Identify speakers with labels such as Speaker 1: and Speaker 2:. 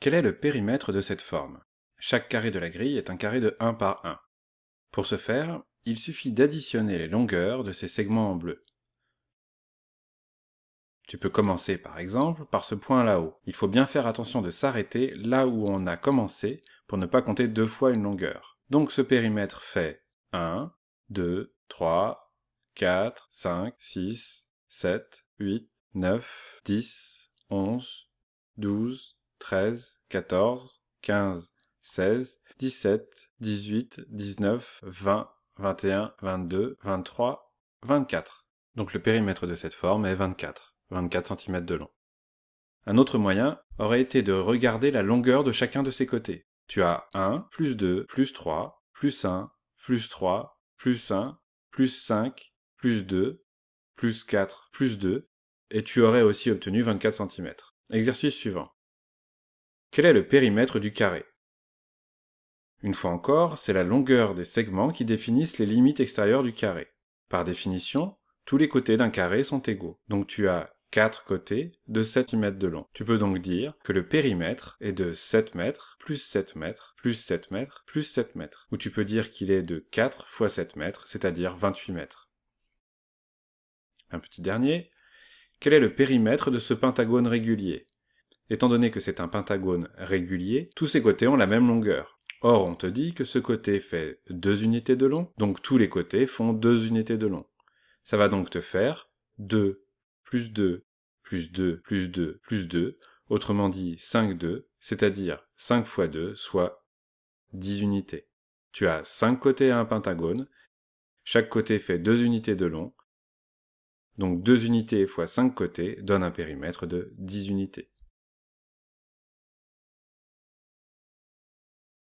Speaker 1: Quel est le périmètre de cette forme Chaque carré de la grille est un carré de 1 par 1. Pour ce faire, il suffit d'additionner les longueurs de ces segments en bleu. Tu peux commencer par exemple par ce point là-haut. Il faut bien faire attention de s'arrêter là où on a commencé pour ne pas compter deux fois une longueur. Donc ce périmètre fait 1, 2, 3, 4, 5, 6, 7, 8, 9, 10, 11, 12, 13, 14, 15, 16, 17, 18, 19, 20, 21, 22, 23, 24. Donc le périmètre de cette forme est 24, 24 cm de long. Un autre moyen aurait été de regarder la longueur de chacun de ces côtés. Tu as 1, plus 2, plus 3, plus 1, plus 3, plus 1, plus 5, plus 2, plus 4, plus 2, et tu aurais aussi obtenu 24 cm. Exercice suivant quel est le périmètre du carré. Une fois encore, c'est la longueur des segments qui définissent les limites extérieures du carré. Par définition, tous les côtés d'un carré sont égaux, donc tu as 4 côtés de 7 mètres de long. Tu peux donc dire que le périmètre est de 7 mètres plus 7 mètres plus 7 mètres plus 7 mètres, ou tu peux dire qu'il est de 4 fois 7 mètres, c'est-à-dire 28 mètres. Un petit dernier, quel est le périmètre de ce pentagone régulier Étant donné que c'est un pentagone régulier, tous ses côtés ont la même longueur. Or, on te dit que ce côté fait 2 unités de long, donc tous les côtés font deux unités de long. Ça va donc te faire 2 plus 2 plus 2 plus 2 plus 2, autrement dit 5 2, c'est-à-dire 5 fois 2, soit 10 unités. Tu as 5 côtés à un pentagone, chaque côté fait 2 unités de long, donc 2 unités fois 5 côtés donne un périmètre de 10 unités.